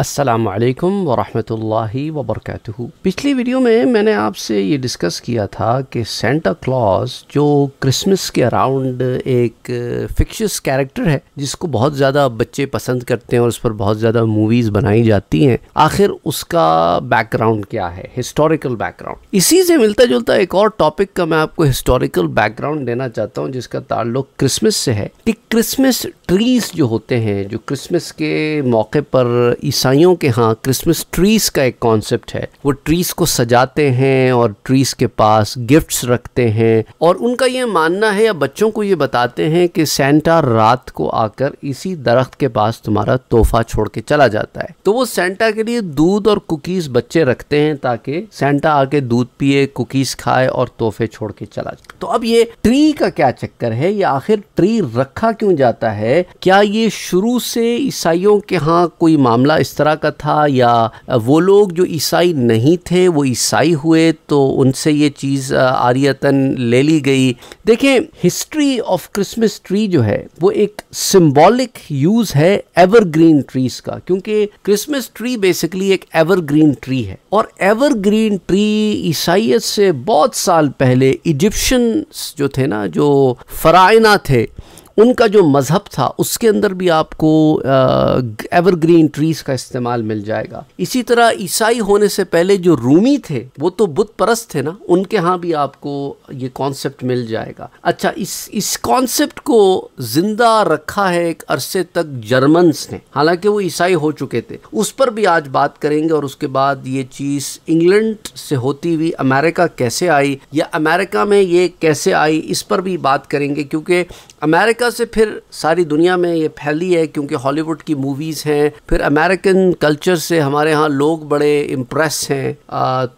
असलकम वरहमल वबरक पिछली वीडियो में मैंने आपसे ये डिस्कस किया था कि सेंटा क्लॉज जो क्रिसमस के अराउंड एक फिक्शस कैरेक्टर है जिसको बहुत ज़्यादा बच्चे पसंद करते हैं और उस पर बहुत ज़्यादा मूवीज़ बनाई जाती हैं आखिर उसका बैकग्राउंड क्या है हिस्टोरिकल बैकग्राउंड इसी से मिलता जुलता एक और टॉपिक का मैं आपको हिस्टोरिकल बैकग्राउंड देना चाहता हूँ जिसका ताल्लुक क्रिसमस से है कि क्रिसमस ट्रीज़ जो होते हैं जो क्रिसमस के मौके पर ईसाइयों के यहाँ क्रिसमस ट्रीज़ का एक कॉन्सेप्ट है वो ट्रीज़ को सजाते हैं और ट्रीज़ के पास गिफ्ट्स रखते हैं और उनका ये मानना है या बच्चों को ये बताते हैं कि सेंटा रात को आकर इसी दरख्त के पास तुम्हारा तोहफा छोड़ के चला जाता है तो वो सेंटा के लिए दूध और कुकीज़ बच्चे रखते हैं ताकि सेंटा आके दूध पिए कुकीज़ खाए और तोहफे छोड़ के चला जाए तो अब ये ट्री का क्या चक्कर है ये आखिर ट्री रखा क्यों जाता है क्या ये शुरू से ईसाइयों के यहाँ कोई मामला इस तरह का था या वो लोग जो ईसाई नहीं थे वो ईसाई हुए तो उनसे ये चीज़ आर्यतन ले ली गई देखें हिस्ट्री ऑफ क्रिसमस ट्री जो है वो एक सिंबॉलिक यूज़ है एवरग्रीन ट्रीज का क्योंकि क्रिसमस ट्री बेसिकली एक एवरग्रीन ट्री है और एवरग्रीन ट्री ईसाइत से बहुत साल पहले इजिप्शियंस जो थे ना जो फराइना थे उनका जो मज़हब था उसके अंदर भी आपको एवरग्रीन ट्रीज़ का इस्तेमाल मिल जाएगा इसी तरह ईसाई होने से पहले जो रूमी थे वो तो बुत परस्त थे ना उनके यहाँ भी आपको ये कॉन्सेप्ट मिल जाएगा अच्छा इस इस कॉन्सेप्ट को जिंदा रखा है एक अरसे तक जर्मन्स ने हालांकि वो ईसाई हो चुके थे उस पर भी आज बात करेंगे और उसके बाद ये चीज़ इंग्लैंड से होती हुई अमेरिका कैसे आई या अमेरिका में ये कैसे आई इस पर भी बात करेंगे क्योंकि अमेरिका अमेरिका से फिर सारी दुनिया में ये फैली है क्योंकि हॉलीवुड की मूवीज़ हैं फिर अमेरिकन कल्चर से हमारे यहाँ लोग बड़े इम्प्रेस हैं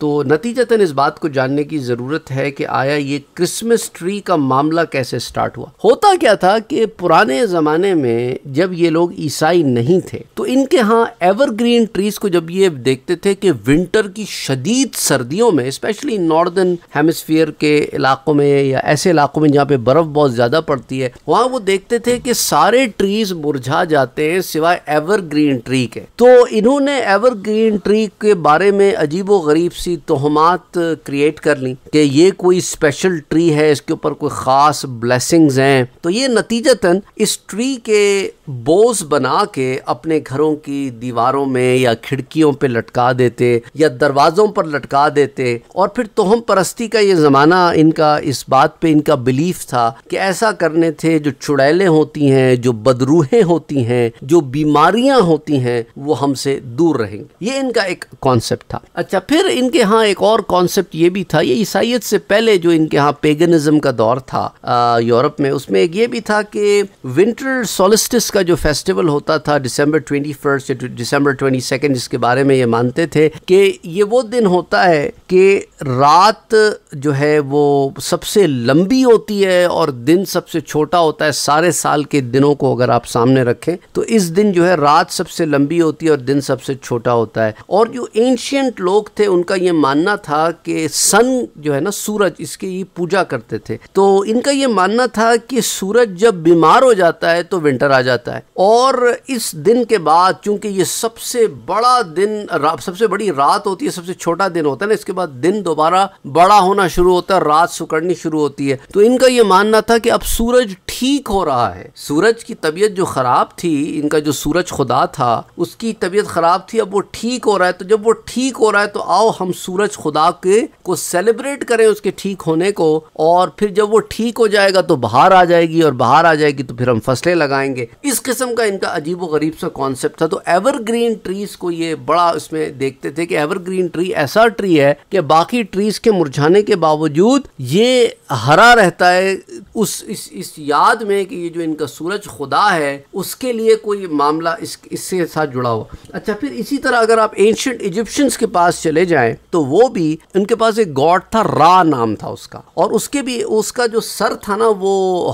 तो नतीजतन इस बात को जानने की ज़रूरत है कि आया ये क्रिसमस ट्री का मामला कैसे स्टार्ट हुआ होता क्या था कि पुराने ज़माने में जब ये लोग ईसाई नहीं थे तो इनके यहाँ एवरग्रीन ट्रीज़ को जब ये देखते थे कि विंटर की शदीद सर्दियों में स्पेशली नॉर्दर्न हेमस्फियर के इलाकों में या ऐसे इलाकों में जहाँ पे बर्फ़ बहुत ज़्यादा पड़ती है वहाँ वो वो देखते थे कि सारे ट्रीज मुरझा जाते हैं सिवाय एवरग्रीन ट्री के तो इन्होंने एवरग्रीन ट्री के बारे में अजीबो गरीब सी तोहमात क्रिएट कर ली कि ये कोई स्पेशल ट्री है इसके ऊपर कोई ख़ास ब्लेसिंग्स हैं तो ये नतीजतन इस ट्री के बोझ बना के अपने घरों की दीवारों में या खिड़कियों पर लटका देते या दरवाज़ों पर लटका देते और फिर तोहम परस्ती का ये ज़माना इनका इस बात पे इनका बिलीफ था कि ऐसा करने थे जो चुड़ैलें होती हैं जो बदरूहें होती हैं जो बीमारियां होती हैं वो हमसे दूर रहेंगी ये इनका एक कॉन्सेप्ट था अच्छा फिर इनके यहाँ एक और कॉन्सेप्ट ये भी था ये ईसाइत से पहले जो इनके यहाँ पेगनिज्म का दौर था यूरोप में उसमें एक ये भी था कि विंटर सोलिस्टिस का जो फेस्टिवल होता था दिसंबर ट्वेंटी फर्स्ट या दिसंबर ट्वेंटी सेकेंड जिसके बारे में ये मानते थे कि ये वो दिन होता है कि रात जो है वो सबसे लंबी होती है और दिन सबसे छोटा होता है है सारे साल के दिनों को अगर आप सामने रखें तो इस दिन जो है रात सबसे लंबी होती है और दिन सबसे छोटा होता है और जो एंशियंट लोग थे उनका ये मानना था कि सन जो है ना सूरज इसके ये पूजा करते थे तो इनका ये मानना था कि सूरज जब बीमार हो जाता है तो विंटर आ जाता है और इस दिन के बाद चूंकि ये सबसे बड़ा दिन सबसे बड़ी रात होती है सबसे छोटा दिन होता है ना इसके बाद दिन दोबारा बड़ा होना शुरू होता है रात सुकड़नी शुरू होती है तो इनका ये मानना था कि अब सूरज ठीक हो रहा है सूरज की तबीयत जो ख़राब थी इनका जो सूरज खुदा था उसकी तबीयत ख़राब थी अब वो ठीक हो रहा है तो जब वो ठीक हो रहा है तो आओ हम सूरज खुदा के को सेलिब्रेट करें उसके ठीक होने को और फिर जब वो ठीक हो जाएगा तो बाहर आ जाएगी और बाहर आ जाएगी तो फिर हम फसलें लगाएंगे इस किस्म का इनका अजीब गरीब सा कॉन्सेप्ट था तो एवरग्रीन ट्रीज को ये बड़ा इसमें देखते थे कि एवरग्रीन ट्री ऐसा ट्री है कि बाकी ट्रीज के मुरझाने के बावजूद ये हरा रहता है उस इस, इस याद बाद में कि ये जो इनका सूरज खुदा है उसके लिए कोई मामला इस इससे साथ जुड़ा हुआ अच्छा फिर इसी तरह अगर आप एंशंट इजिप्शियंस के पास चले जाएं तो वो भी उनके पास एक गॉड था रा नाम था उसका और उसके भी उसका जो सर था ना वो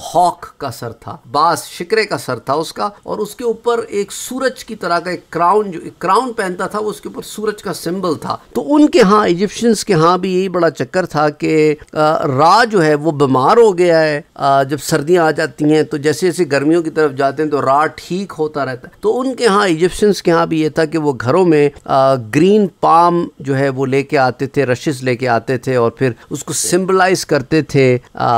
हॉक का सर था बास शिकरे का सर था उसका और उसके ऊपर एक सूरज की तरह का एक क्राउन जो एक क्राउन पहनता था वो उसके ऊपर सूरज का सिंबल था तो उनके यहाँ इजिप्शियंस के यहाँ भी यही बड़ा चक्कर था कि रा जो है वो बीमार हो गया है जब सर्दियाँ आ जाती जाती हैं तो जैसे जैसे गर्मियों की तरफ जाते हैं तो रात ठीक होता रहता है तो उनके यहाँ इजिप्शियंस के यहाँ भी ये था कि वो घरों में आ, ग्रीन पाम जो है वो लेके आते थे रशेस लेके आते थे और फिर उसको सिम्बलाइज करते थे आ,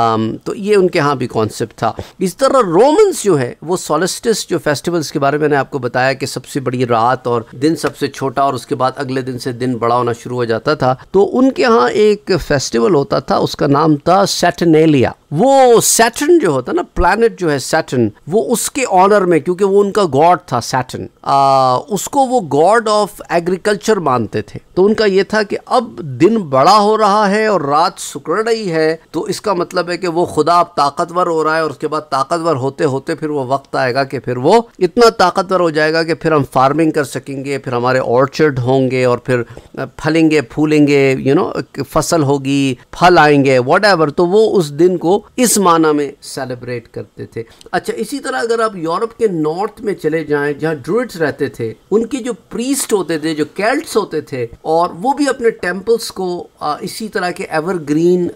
तो ये उनके यहाँ भी कॉन्सेप्ट था इस तरह रोमन्स जो है वो सोलस्टिस जो फेस्टिवल्स के बारे में मैंने आपको बताया कि सबसे बड़ी रात और दिन सबसे छोटा और उसके बाद अगले दिन से दिन बड़ा होना शुरू हो जाता था तो उनके यहाँ एक फेस्टिवल होता था उसका नाम था सेटनेलिया वो सैटर्न जो होता ना प्लानट जो है सैटन वो उसके ऑनर में क्योंकि वो उनका गॉड था सैटन उसको वो गॉड ऑफ एग्रीकल्चर मानते थे तो उनका ये था कि अब दिन बड़ा हो रहा है और रात सुकड़ रही है तो इसका मतलब है कि वो खुदा अब ताकतवर हो रहा है और उसके बाद ताकतवर होते होते फिर वो वक्त आएगा कि फिर वो इतना ताकतवर हो जाएगा कि फिर हम फार्मिंग कर सकेंगे फिर हमारे ऑर्चर्ड होंगे और फिर फलेंगे फूलेंगे यू नो फसल होगी फल आएंगे वट तो वो उस दिन को इस माना में सेलिब्रेट वेट करते थे अच्छा इसी तरह अगर आप यूरोप के नॉर्थ में चले जाएं जहाँ ड्रूइड्स रहते थे उनके जो प्रीस्ट होते थे जो कैल्ट्स होते थे और वो भी अपने टेम्पल्स को इसी तरह के एवरग्रीन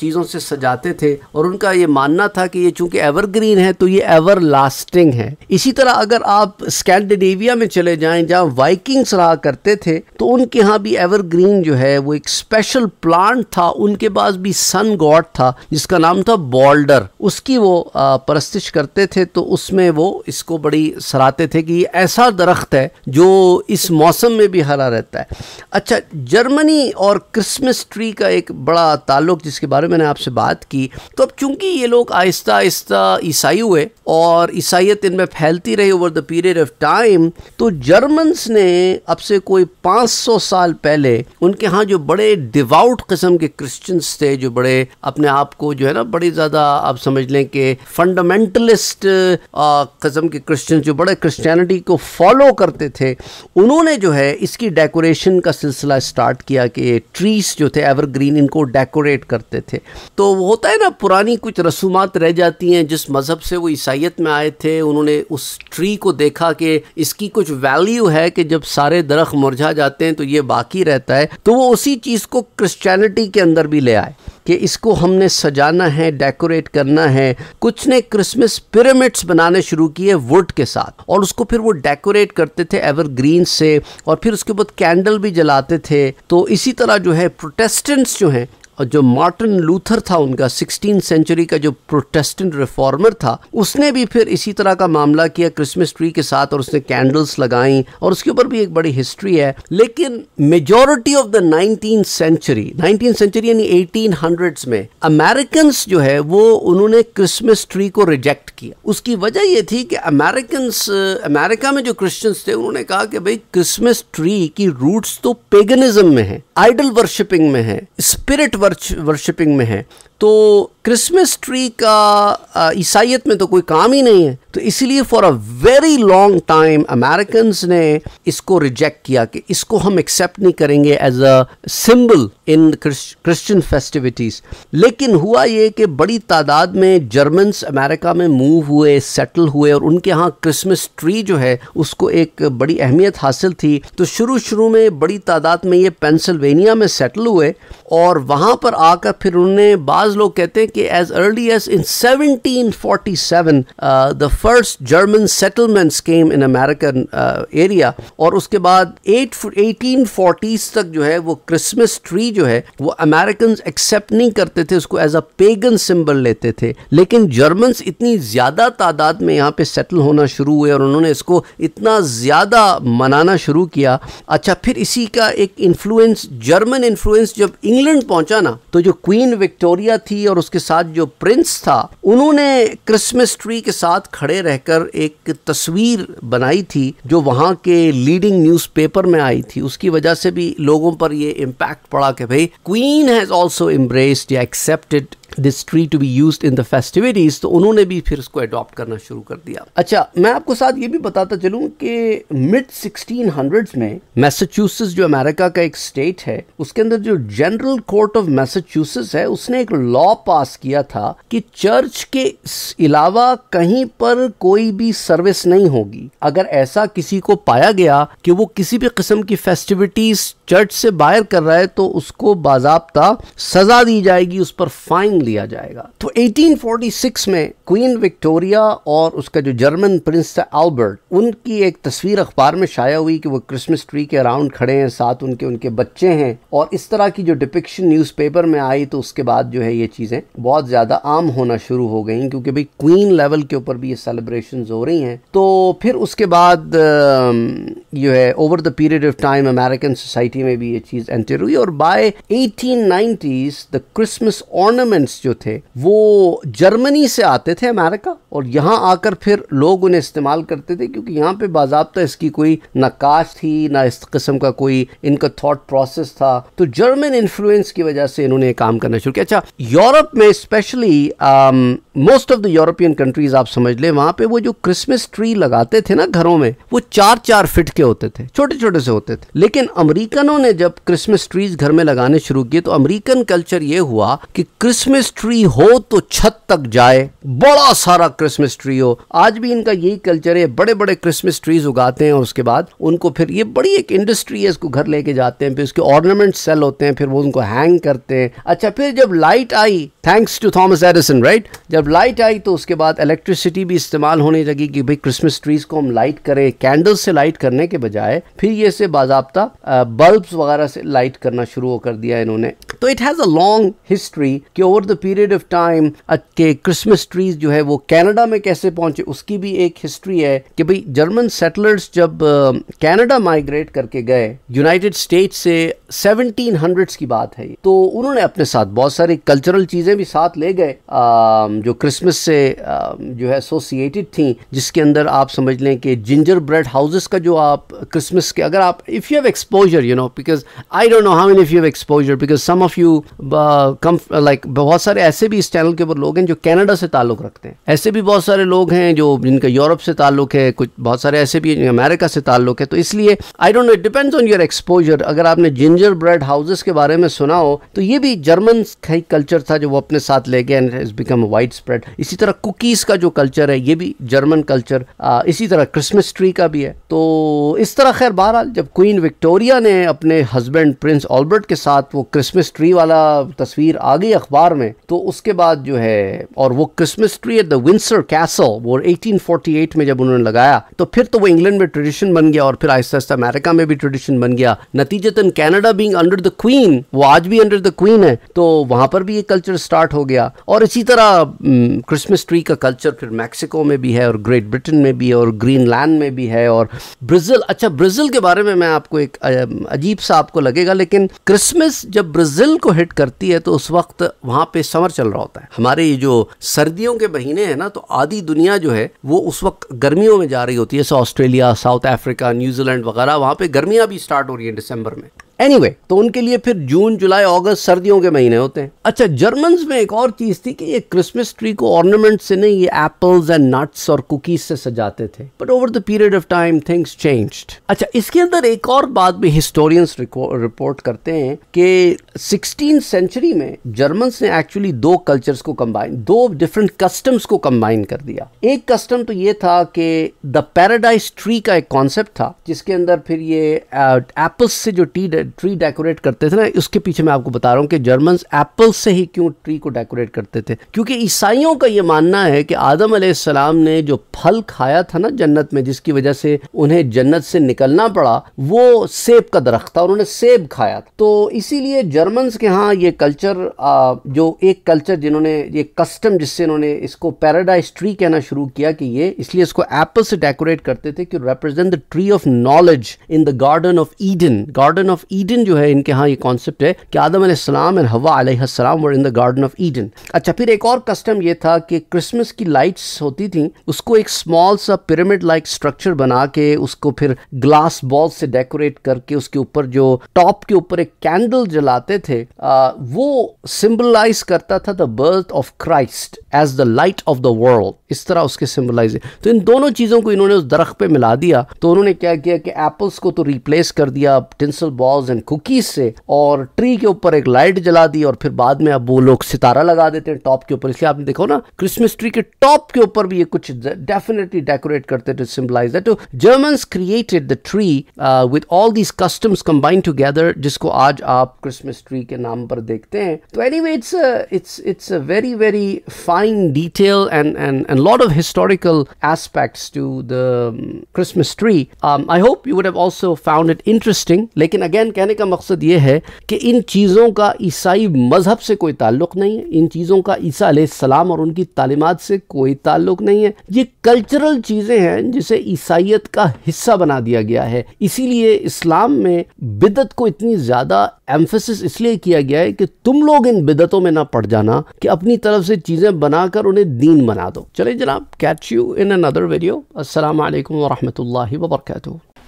चीज़ों से सजाते थे और उनका ये मानना था कि ये चूंकि एवरग्रीन है तो ये एवर लास्टिंग है इसी तरह अगर आप स्कैंडिनेविया में चले जाएं जहाँ वाइकिंग्स रहा करते थे तो उनके यहाँ भी एवरग्रीन जो है वो एक स्पेशल प्लांट था उनके पास भी सन गॉड था जिसका नाम था बॉल्डर उसकी वो परस्तिश करते थे तो उसमें वो इसको बड़ी सराहते थे कि ये ऐसा दरख्त है जो इस मौसम में भी हरा रहता है अच्छा जर्मनी और क्रिसमस ट्री का एक बड़ा ताल्लुक जिसके बारे में मैंने आपसे बात की तो अब चूंकि ये लोग आहिस्ता आहिस्ता ईसाई हुए और ईसाइत इनमें फैलती रही over the period of time तो जर्मन्स ने अब से कोई 500 साल पहले उनके यहाँ जो बड़े डिवाउट किस्म के क्रिश्चियंस थे जो बड़े अपने आप को जो है ना बड़ी ज़्यादा आप समझ लें के फंडामेंटलिस्ट कस्म के क्रिश्चन जो बड़े क्रिश्चियनिटी को फॉलो करते थे उन्होंने जो है इसकी डेकोरेशन का सिलसिला स्टार्ट किया कि ट्रीज जो थे एवरग्रीन इनको डेकोरेट करते थे तो वो होता है ना पुरानी कुछ रसूमात रह जाती हैं जिस मज़हब से वो ईसाइत में आए थे उन्होंने उस ट्री को देखा कि इसकी कुछ वैल्यू है कि जब सारे दरख्त मुरझा जाते हैं तो ये बाकी रहता है तो वो उसी चीज़ को क्रिश्चियनिटी के अंदर भी ले आए कि इसको हमने सजाना है डेकोरेट करना है कुछ ने क्रिसमस पिरामिड्स बनाने शुरू किए वुड के साथ और उसको फिर वो डेकोरेट करते थे एवरग्रीन से और फिर उसके बाद कैंडल भी जलाते थे तो इसी तरह जो है प्रोटेस्टेंट्स जो हैं और जो मार्टिन लूथर था उनका सिक्सटीन सेंचुरी का जो प्रोटेस्टेंट रिफॉर्मर था उसने भी फिर इसी तरह का मामला किया क्रिसमस ट्री के साथ और उसने कैंडल्स लगाई और उसके ऊपर भी एक बड़ी हिस्ट्री है लेकिन majority of the nineteen century nineteen century यानी एटीन में अमेरिकन जो है वो उन्होंने क्रिसमस ट्री को रिजेक्ट किया उसकी वजह यह थी कि अमेरिकन अमेरिका में जो क्रिश्चियंस थे उन्होंने कहा कि भाई क्रिसमस ट्री की रूट्स तो पेगनिज्म में है आइडल वर्शिपिंग में है स्पिरिट वर्शिपिंग में है तो क्रिसमस ट्री का ईसाइत में तो कोई काम ही नहीं है तो इसलिए for a very long time American ने इसको रिजेक्ट किया कि इसको हम एक्सेप्ट नहीं करेंगे as a symbol in Christian festivities लेकिन हुआ ये कि बड़ी तादाद में जर्मन्स अमेरिका में मूव हुए सेटल हुए और उनके यहाँ क्रिसमस ट्री जो है उसको एक बड़ी अहमियत हासिल थी तो शुरू शुरू में बड़ी तादाद में ये पेंसिल्वेनिया में सेटल हुए और वहाँ पर आकर फिर उन्होंने बाज़ बाज लोग कहते हैं कि as early as in 1747 the first German settlements came in American area और उसके बाद एट एटीन तक जो है वो क्रिसमस ट्री जो है वो अमेरिकन एक्सेप्ट नहीं करते थे उसको एज अ पेगन सिंबल लेते थे लेकिन जर्मन्स इतनी ज़्यादा तादाद में यहाँ पे सेटल होना शुरू हुए और उन्होंने इसको इतना ज़्यादा मनाना शुरू किया अच्छा फिर इसी का एक इन्फ्लुएंस जर्मन इन्फ्लुएंस जब इंग्लैंड पहुँचा ना तो जो क्वीन विक्टोरिया थी और उसके साथ जो प्रिंस था उन्होंने क्रिसमस ट्री के साथ खड़े रहकर एक तस्वीर बनाई थी जो वहाँ के लीडिंग न्यूज़पेपर में आई थी उसकी वजह से भी लोगों पर यह इम्पैक्ट पड़ा कि भाई क्वीन हैज़ ऑल्सो एम्ब्रेस्ड या accepted this tree to be use in the festivities तो उन्होंने भी फिर उसको अडॉप्ट करना शुरू कर दिया अच्छा मैं आपको साथ ये भी बताता चलूँ कि मिड सिक्सटीन हंड्रेड में मैसाचुसेट्स जो अमेरिका का एक स्टेट है उसके अंदर जो जनरल कोर्ट ऑफ मैसेच्यूसिस है उसने एक लॉ पास किया था कि चर्च के अलावा कहीं पर कोई भी सर्विस नहीं होगी अगर ऐसा किसी को पाया गया कि वो किसी भी किस्म की फेस्टिविटीज चर्च से बाहर कर रहा है तो उसको बाजाबता सजा दी जाएगी उस पर फाइन लिया जाएगा तो 1846 में क्वीन विक्टोरिया और उसका जो जर्मन प्रिंस था अल्बर्ट उनकी एक तस्वीर अखबार में शाया हुई कि वो क्रिसमस ट्री के अराउंड खड़े हैं साथ उनके उनके बच्चे हैं और इस तरह की जो डिपिक्शन न्यूज़पेपर में आई तो उसके बाद जो है ये चीज़ें बहुत ज़्यादा आम होना शुरू हो गई क्योंकि भाई क्वीन लेवल के ऊपर भी ये सेलिब्रेशन हो रही हैं तो फिर उसके बाद जो है over the period of time American society में भी ये चीज़ एंटर हुई और bye 1890s the Christmas ornaments जो थे वो जर्मनी से आते थे अमेरिका और यहाँ आकर फिर लोग उन्हें इस्तेमाल करते थे क्योंकि यहाँ पे बाजाबता इसकी कोई नकाश थी ना इस किस्म का कोई इनका थॉट प्रोसेस था तो जर्मन इन्फ्लुएंस की वजह से इन्होंने काम करना शुरू किया अच्छा यूरोप में specially most of the European countries आप समझ लें वहाँ पे वो जो क्रिसमस ट्री लगाते थे ना घरों में वो चार चार फिट के के होते थे छोटे छोटे से होते थे लेकिन अमरीकनों ने जब क्रिसमस ट्रीज घर में लगाने शुरू किए तो अमरीकन कल्चर ये हुआ कि क्रिसमस ट्री हो तो छत तक जाए बड़ा सारा क्रिसमस ट्री हो आज भी इनका यही कल्चर है बड़े बड़े क्रिसमस ट्रीज उगाते हैं और उसके बाद उनको फिर ये बड़ी एक इंडस्ट्री है इसको घर लेके जाते हैं फिर उसके ऑर्नामेंट सेल होते हैं फिर वो उनको हैंग करते हैं अच्छा फिर जब लाइट आई thanks to Thomas Edison right जब लाइट आई तो उसके बाद इलेक्ट्रिसिटी भी इस्तेमाल होने लगी कि भाई क्रिसमस ट्रीज को हम लाइट करें कैंडल से लाइट करने के बजाय फिर ये इसे बाजाबता बल्ब्स वगैरह से लाइट करना शुरू कर दिया इन्होंने तो it has a long history कि over the period of time के क्रिसमस ट्रीज जो है वो कैनेडा में कैसे पहुंचे उसकी भी एक हिस्ट्री है कि भाई जर्मन सेटलर्स जब कैनेडा uh, माइग्रेट करके गए यूनाइटेड स्टेट से सेवनटीन हंड्रेड्स की बात है तो उन्होंने अपने साथ बहुत सारी कल्चरल चीज़ें भी साथ ले गए जो क्रिसमस से जो है एसोसिएटेड थी जिसके अंदर आप समझ लें कि जिंजर ब्रेड हाउसेस का जो आप आप क्रिसमस के अगर आप if you have exposure you know because I don't know how in if you have exposure because some of you come like बहुत सारे ऐसे भी इस चैनल के ऊपर लोग हैं जो कैनेडा से ताल्लुक़ रखते हैं ऐसे भी बहुत सारे लोग हैं जो जिनका यूरोप से ताल्लुक़ है कुछ बहुत सारे ऐसे भी हैं अमेरिका से ताल्लुक़ है तो इसलिए I don't know it depends on your exposure अगर आपने जिंजर ब्रेड हाउसेस के बारे में सुना हो तो ये भी जर्मन का ही कल्चर था जो वो अपने साथ ले गए and is become wide spread इसी तरह कुकीज़ का जो कल्चर है ये भी जर्मन कल्चर इसी तरह क्रिसमस ट्री का भी है तो इस तरह खैर बहरहाल जब क्वीन विक्टोरिया ने अपने हस्बैंड प्रिंस ऑलबर्ट के साथ वो क्रिसमस ट्री वाला तस्वीर आ गई अखबार में तो उसके बाद जो है और वो Christmas tree at the Windsor castle वो 1848 में जब उन्होंने लगाया तो फिर तो वो इंग्लैंड में ट्रेडिशन बन गया और फिर आहिस्ता आहिस्ता अमेरिका में भी ट्रेडिशन बन गया नतीजतन Canada being under the queen वो आज भी अंडर द क्वीन है तो वहाँ पर भी ये कल्चर स्टार्ट हो गया और इसी तरह क्रिसमस ट्री का कल्चर फिर मैक्सिको में भी है और ग्रेट ब्रिटेन में भी है और ग्रीनलैंड में भी है और ब्राज़ील ब्राज़ील अच्छा ब्राज़ील के बारे में मैं आपको एक अजीब सा आपको लगेगा लेकिन क्रिसमस जब ब्राज़ील को हिट करती है तो उस वक्त वहाँ पे समर चल रहा होता है हमारे ये जो सर्दियों के महीने हैं ना तो आधी दुनिया जो है वो उस वक्त गर्मियों में जा रही होती है जैसे ऑस्ट्रेलिया साउथ अफ्रीका न्यूजीलैंड वगैरह वहाँ पे गर्मियाँ भी स्टार्ट हो रही हैं दिसंबर में एनीवे anyway, तो उनके लिए फिर जून जुलाई अगस्त सर्दियों के महीने होते हैं अच्छा जर्मन में एक और चीज़ थी कि ये क्रिसमस ट्री को ऑर्नामेंट से नहीं ये एप्पल्स एंड नट्स और कुकीज से सजाते थे but over the period of time things changed अच्छा इसके अंदर एक और बात भी हिस्टोरियंस रिपोर्ट करते हैं कि सिक्सटीन सेंचुरी में जर्मन ने एक्चुअली दो कल्चर्स को कंबाइन दो डिफरेंट कस्टम्स को कंबाइन कर दिया एक कस्टम तो ये था कि द पैराडाइज ट्री का एक कॉन्सेप्ट था जिसके अंदर फिर ये एप्पल्स uh, से जो टी ट्री डेकोरेट करते थे ना उसके पीछे मैं आपको बता रहा हूँ कि जर्मन एप्पल से ही क्यों ट्री को डेकोरेट करते थे क्योंकि ईसाइयों का ये मानना है कि आदम सलाम ने जो फल खाया था ना जन्नत में जिसकी वजह से उन्हें जन्नत से निकलना पड़ा वो सेब का दरख्त था उन्होंने सेब खाया था तो इसीलिए जर्मन के यहाँ ये कल्चर जो एक कल्चर जिन्होंने ये कस्टम जिससे इन्होंने इसको पैराडाइज ट्री कहना शुरू किया कि ये इसलिए इसको एप्पल से डेकोरेट करते थे कि represent the tree of knowledge in the garden of Eden garden of Eden Eden जो है इनके यहाँ ये कॉन्सेप्ट है कि आदम आदम एंड हवा आसमाम were in the garden of Eden अच्छा फिर एक और कस्टम ये था कि क्रिसमस की लाइट्स होती थी उसको एक स्मॉल सा पिरामिड लाइक स्ट्रक्चर बना के उसको फिर ग्लास बॉल से डेकोरेट करके उसके ऊपर जो टॉप के ऊपर एक कैंडल जलाते थे आ, वो सिंबलाइज करता था the birth of Christ as the light of the world इस तरह उसके सिंबलाइज तो इन दोनों चीज़ों को इन्होंने उस दरख्त पे मिला दिया तो उन्होंने क्या किया कि एप्पल्स को तो रिप्लेस कर दिया टिंसल बॉल एंड कुकीज से और ट्री के ऊपर एक लाइट जला दी और फिर बाद में अब वो लोग सितारा लगा देते हैं टॉप के ऊपर इसलिए आपने देखो ना क्रिसमस ट्री के टॉप के ऊपर भी ये कुछ डेफिनेटली डेकोरेट करते to symbolize that German created the tree with all these customs combine together जिसको आज आप क्रिसमस ट्री के नाम पर देखते हैं तो anyway it's it's it's a very very fine detail and and and lot of historical aspects to the Christmas tree I hope you would have also found it interesting लेकिन again कहने का मकसद ये है कि इन चीज़ों का ईसाई मज़हब से कोई ताल्लुक़ नहीं है इन चीज़ों का ईसा सलाम और उनकी तालीमत से कोई ताल्लुक़ नहीं है ये कल्चरल चीज़ें हैं जिसे ईसाइत का हिस्सा बना दिया गया है इसीलिए इस्लाम में बिदत को इतनी ज़्यादा एम्फोसिस इसलिए किया गया है कि तुम लोग इन बिदतों में ना पड़ जाना कि अपनी तरफ से चीज़ें बनाकर उन्हें दीन बना दो चले जनाब catch you in another video असल वरहमल वर्का